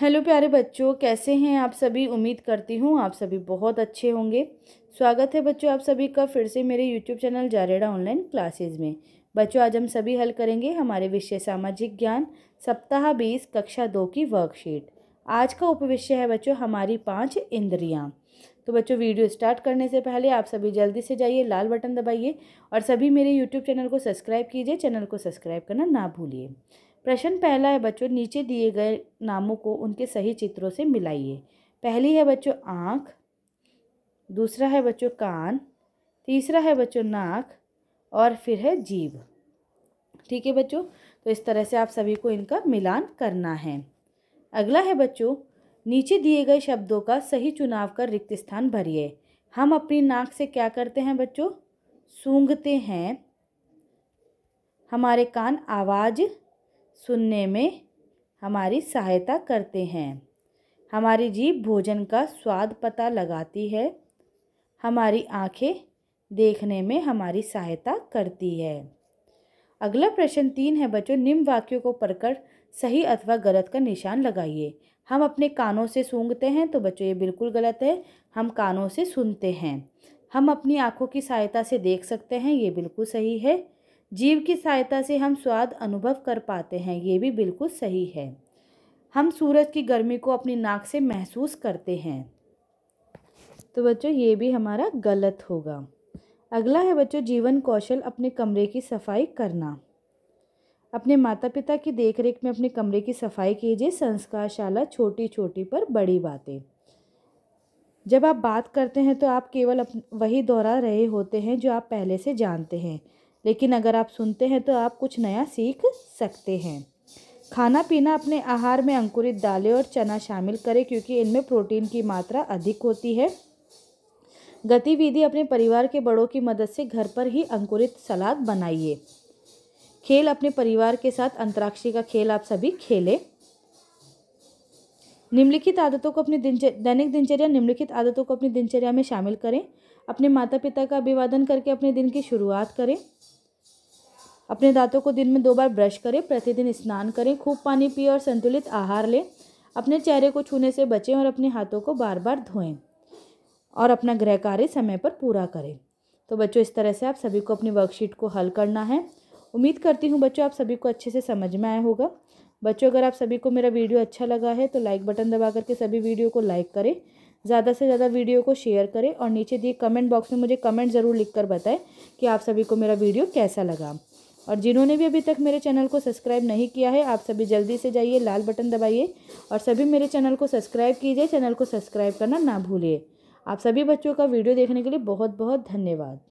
hello प्यारे बच्चों कैसे हैं आप सभी उम्मीद करती हूँ आप सभी बहुत अच्छे होंगे स्वागत है बच्चों आप सभी का फिर से मेरे यूट्यूब चैनल जारेडा ऑनलाइन क्लासेस में बच्चों आज हम सभी हल करेंगे हमारे विषय सामाजिक ज्ञान सप्ताह बीस कक्षा दो की वर्कशीट आज का उपविषय है बच्चों हमारी पाँच इंद्रियाँ तो बच्चों वीडियो स्टार्ट करने से पहले आप सभी जल्दी से जाइए लाल बटन दबाइए और सभी मेरे यूट्यूब चैनल को सब्सक्राइब कीजिए चैनल को सब्सक्राइब करना ना भूलिए प्रश्न पहला है बच्चों नीचे दिए गए नामों को उनके सही चित्रों से मिलाइए पहली है बच्चों आँख दूसरा है बच्चों कान तीसरा है बच्चों नाक और फिर है जीभ ठीक है बच्चों तो इस तरह से आप सभी को इनका मिलान करना है अगला है बच्चों नीचे दिए गए शब्दों का सही चुनाव कर रिक्त स्थान भरिए हम अपनी नाक से क्या करते हैं बच्चों सूंघते हैं हमारे कान आवाज़ सुनने में हमारी सहायता करते हैं हमारी जीभ भोजन का स्वाद पता लगाती है हमारी आँखें देखने में हमारी सहायता करती है अगला प्रश्न तीन है बच्चों निम्न वाक्यों को पढ़कर सही अथवा गलत का निशान लगाइए हम अपने कानों से सूंघते हैं तो बच्चों ये बिल्कुल गलत है हम कानों से सुनते हैं हम अपनी आँखों की सहायता से देख सकते हैं ये बिल्कुल सही है जीव की सहायता से हम स्वाद अनुभव कर पाते हैं ये भी बिल्कुल सही है हम सूरज की गर्मी को अपनी नाक से महसूस करते हैं तो बच्चों ये भी हमारा गलत होगा अगला है बच्चों जीवन कौशल अपने कमरे की सफाई करना अपने माता पिता की देखरेख में अपने कमरे की सफाई कीजिए संस्कारशाला छोटी छोटी पर बड़ी बातें जब आप बात करते हैं तो आप केवल वही दोहरा रहे होते हैं जो आप पहले से जानते हैं लेकिन अगर आप सुनते हैं तो आप कुछ नया सीख सकते हैं खाना पीना अपने आहार में अंकुरित दालें और चना शामिल करें क्योंकि इनमें प्रोटीन की मात्रा अधिक होती है गतिविधि अपने परिवार के बड़ों की मदद से घर पर ही अंकुरित सलाद बनाइए खेल अपने परिवार के साथ अंतराक्षी का खेल आप सभी खेलें निम्नलिखित आदतों को अपनी दिनचर्या दैनिक दिनचर्या निम्नलिखित आदतों को अपनी दिनचर्या में शामिल करें अपने माता पिता का अभिवादन करके अपने दिन की शुरुआत करें अपने दांतों को दिन में दो बार ब्रश करें प्रतिदिन स्नान करें खूब पानी पिए और संतुलित आहार लें अपने चेहरे को छूने से बचें और अपने हाथों को बार बार धोएं और अपना गृह कार्य समय पर पूरा करें तो बच्चों इस तरह से आप सभी को अपनी वर्कशीट को हल करना है उम्मीद करती हूँ बच्चों आप सभी को अच्छे से समझ में आया होगा बच्चों अगर आप सभी को मेरा वीडियो अच्छा लगा है तो लाइक बटन दबा करके सभी वीडियो को लाइक करें ज़्यादा से ज़्यादा वीडियो को शेयर करें और नीचे दिए कमेंट बॉक्स में मुझे कमेंट ज़रूर लिख कर बताएं कि आप सभी को मेरा वीडियो कैसा लगा और जिन्होंने भी अभी तक मेरे चैनल को सब्सक्राइब नहीं किया है आप सभी जल्दी से जाइए लाल बटन दबाइए और सभी मेरे चैनल को सब्सक्राइब कीजिए चैनल को सब्सक्राइब करना ना भूलिए आप सभी बच्चों का वीडियो देखने के लिए बहुत बहुत धन्यवाद